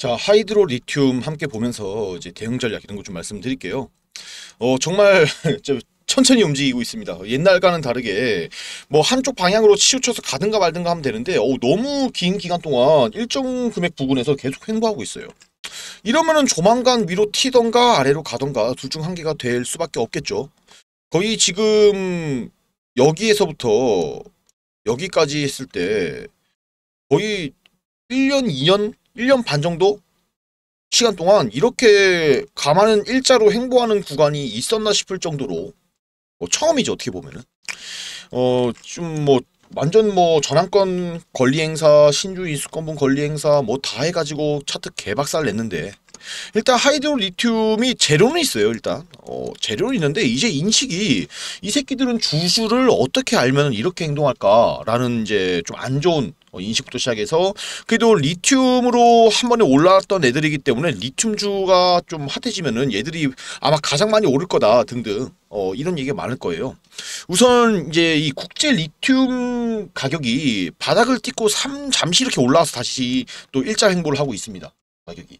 자 하이드로 리튬 함께 보면서 이제 대응 전략 이런 거좀 말씀드릴게요. 어 정말 천천히 움직이고 있습니다. 옛날과는 다르게 뭐 한쪽 방향으로 치우쳐서 가든가 말든가 하면 되는데 어 너무 긴 기간 동안 일정 금액 부근에서 계속 횡보하고 있어요. 이러면은 조만간 위로 튀던가 아래로 가던가 둘 중 한 개가 될 수밖에 없겠죠. 거의 지금 여기에서부터 여기까지 했을 때 거의 1년, 2년 1년 반 정도 시간 동안 이렇게 가만은 일자로 행보하는 구간이 있었나 싶을 정도로 뭐 처음이죠 어떻게 보면은 어 좀 뭐 완전 뭐 전환권 권리 행사 신주 인수권분 권리 행사 뭐 다 해가지고 차트 개박살 냈는데 일단 하이드로 리튬이 재료는 있어요. 일단 어, 재료는 있는데 이제 인식이 이 새끼들은 주수를 어떻게 알면 이렇게 행동할까라는 이제 좀 안 좋은 어, 인식부터 시작해서 그래도 리튬으로 한 번에 올라왔던 애들이기 때문에 리튬주가 좀 핫해지면은 얘들이 아마 가장 많이 오를 거다 등등 어, 이런 얘기가 많을 거예요. 우선 이제 이 국제 리튬 가격이 바닥을 딛고 삼, 잠시 이렇게 올라와서 다시 또 일자 행보를 하고 있습니다. 가격이.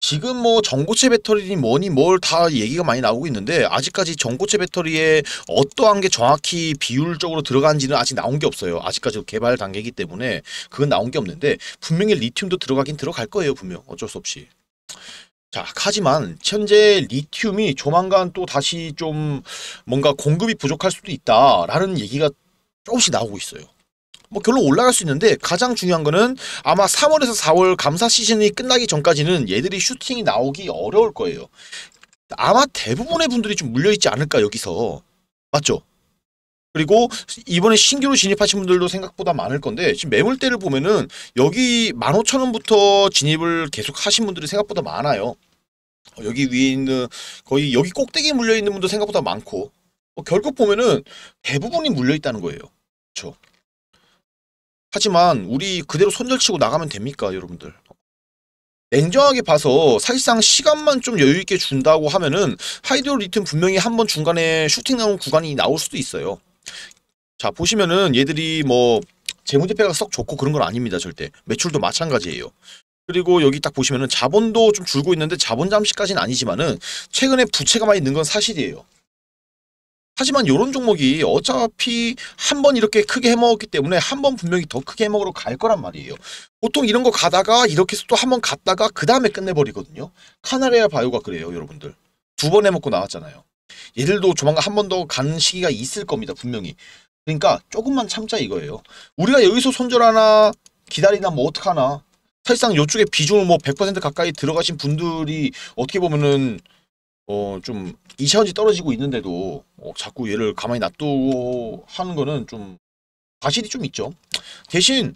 지금 뭐 전고체 배터리니 뭐니 뭘 다 얘기가 많이 나오고 있는데 아직까지 전고체 배터리에 어떠한 게 정확히 비율적으로 들어간지는 아직 나온 게 없어요. 아직까지 개발 단계이기 때문에 그건 나온 게 없는데 분명히 리튬도 들어가긴 들어갈 거예요. 분명 어쩔 수 없이. 자, 하지만 현재 리튬이 조만간 또 다시 좀 뭔가 공급이 부족할 수도 있다라는 얘기가 조금씩 나오고 있어요. 뭐 결론 올라갈 수 있는데 가장 중요한 거는 아마 3월에서 4월 감사 시즌이 끝나기 전까지는 얘들이 슈팅이 나오기 어려울 거예요. 아마 대부분의 분들이 좀 물려있지 않을까 여기서 맞죠? 그리고 이번에 신규로 진입하신 분들도 생각보다 많을 건데 지금 매물대를 보면은 여기 15,000원부터 진입을 계속 하신 분들이 생각보다 많아요. 어, 여기 위에 있는 거의 여기 꼭대기 에 물려 있는 분도 생각보다 많고 어, 결국 보면은 대부분이 물려 있다는 거예요. 그렇죠? 하지만 우리 그대로 손절치고 나가면 됩니까 여러분들 냉정하게 봐서 사실상 시간만 좀 여유있게 준다고 하면은 하이드로 리튼 분명히 한 번 중간에 슈팅 나온 구간이 나올 수도 있어요 자 보시면은 얘들이 뭐 재무제표가 썩 좋고 그런 건 아닙니다 절대 매출도 마찬가지예요 그리고 여기 딱 보시면은 자본도 좀 줄고 있는데 자본 잠시까지는 아니지만은 최근에 부채가 많이 는건 사실이에요 하지만 이런 종목이 어차피 한 번 이렇게 크게 해먹었기 때문에 한 번 분명히 더 크게 해먹으러 갈 거란 말이에요. 보통 이런 거 가다가 이렇게 해서 또 한 번 갔다가 그 다음에 끝내버리거든요. 카나레아 바이오가 그래요 여러분들. 두 번 해먹고 나왔잖아요. 얘들도 조만간 한 번 더 가는 시기가 있을 겁니다 분명히. 그러니까 조금만 참자 이거예요. 우리가 여기서 손절하나 기다리나 뭐 어떡하나 사실상 이쪽에 비중을 뭐 100% 가까이 들어가신 분들이 어떻게 보면은 어, 좀차원지 떨어지고 있는데도 어, 자꾸 얘를 가만히 놔두고 하는 거는 좀 과실이 좀 있죠. 대신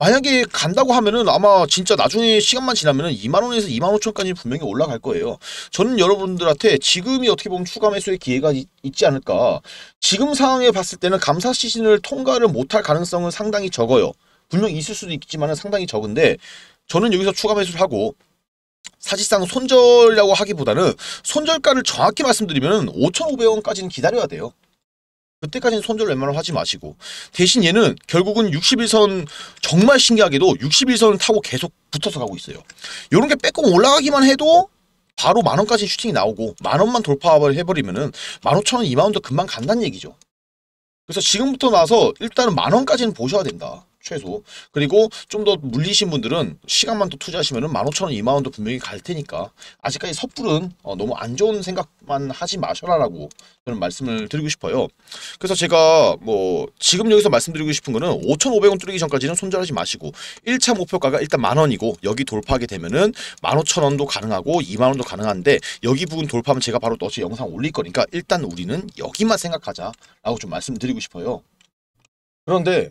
만약에 간다고 하면은 아마 진짜 나중에 시간만 지나면은 2만원에서 2만5천까지 분명히 올라갈 거예요. 저는 여러분들한테 지금이 어떻게 보면 추가 매수의 기회가 있, 지 않을까. 지금 상황에 봤을 때는 감사 시즌을 통과를 못할 가능성은 상당히 적어요. 분명 있을 수도 있지만 상당히 적은데 저는 여기서 추가 매수를 하고 사실상 손절이라고 하기보다는 손절가를 정확히 말씀드리면 5,500원까지는 기다려야 돼요. 그때까지는 손절 웬만하면 하지 마시고 대신 얘는 결국은 61선 정말 신기하게도 61선을 타고 계속 붙어서 가고 있어요. 이런 게 빼꼼 올라가기만 해도 바로 만원까지 슈팅이 나오고 만원만 돌파를 해버리면은 15,000원, 2만원도 금방 간다는 얘기죠. 그래서 지금부터 나서 와 일단은 만원까지는 보셔야 된다. 최소. 그리고 좀 더 물리신 분들은 시간만 더 투자하시면 15,000원, 2만원도 분명히 갈 테니까 아직까지 섣불은 어, 너무 안 좋은 생각만 하지 마셔라라고 저는 말씀을 드리고 싶어요. 그래서 제가 뭐 지금 여기서 말씀드리고 싶은 거는 5,500원 뚫리기 전까지는 손절하지 마시고 1차 목표가가 일단 만원이고 여기 돌파하게 되면은 15,000원도 가능하고 2만원도 가능한데 여기 부분 돌파하면 제가 바로 또어 영상 올릴 거니까 일단 우리는 여기만 생각하자라고 좀 말씀드리고 싶어요. 그런데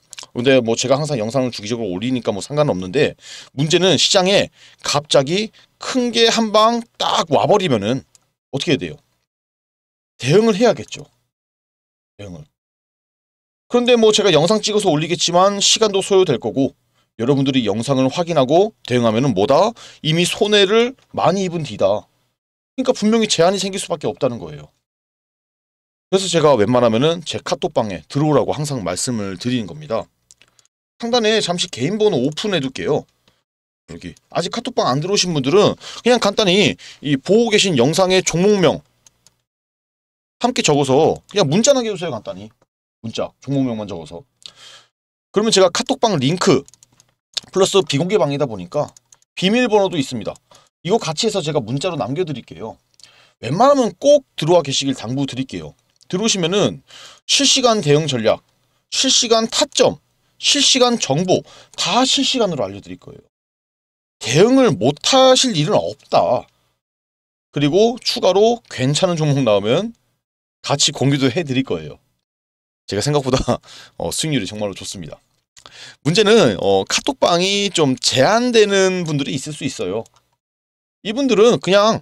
근데 뭐 제가 항상 영상을 주기적으로 올리니까 뭐 상관없는데 문제는 시장에 갑자기 큰 게 한 방 딱 와버리면은 어떻게 해야 돼요? 대응을 해야겠죠. 대응을. 그런데 뭐 제가 영상 찍어서 올리겠지만 시간도 소요될 거고 여러분들이 영상을 확인하고 대응하면은 뭐다? 이미 손해를 많이 입은 뒤다. 그러니까 분명히 제한이 생길 수밖에 없다는 거예요. 그래서 제가 웬만하면은 제 카톡방에 들어오라고 항상 말씀을 드리는 겁니다. 상단에 잠시 개인 번호 오픈해둘게요. 여기 아직 카톡방 안 들어오신 분들은 그냥 간단히 이 보고 계신 영상의 종목명 함께 적어서 그냥 문자나 해주세요 간단히 문자 종목명만 적어서 그러면 제가 카톡방 링크 플러스 비공개 방이다 보니까 비밀번호도 있습니다. 이거 같이 해서 제가 문자로 남겨드릴게요. 웬만하면 꼭 들어와 계시길 당부드릴게요. 들어오시면은 실시간 대응 전략, 실시간 타점, 실시간 정보 다 실시간으로 알려드릴 거예요. 대응을 못하실 일은 없다. 그리고 추가로 괜찮은 종목 나오면 같이 공유도 해드릴 거예요. 제가 생각보다 어, 수익률이 정말로 좋습니다. 문제는 어, 카톡방이 좀 제한되는 분들이 있을 수 있어요. 이분들은 그냥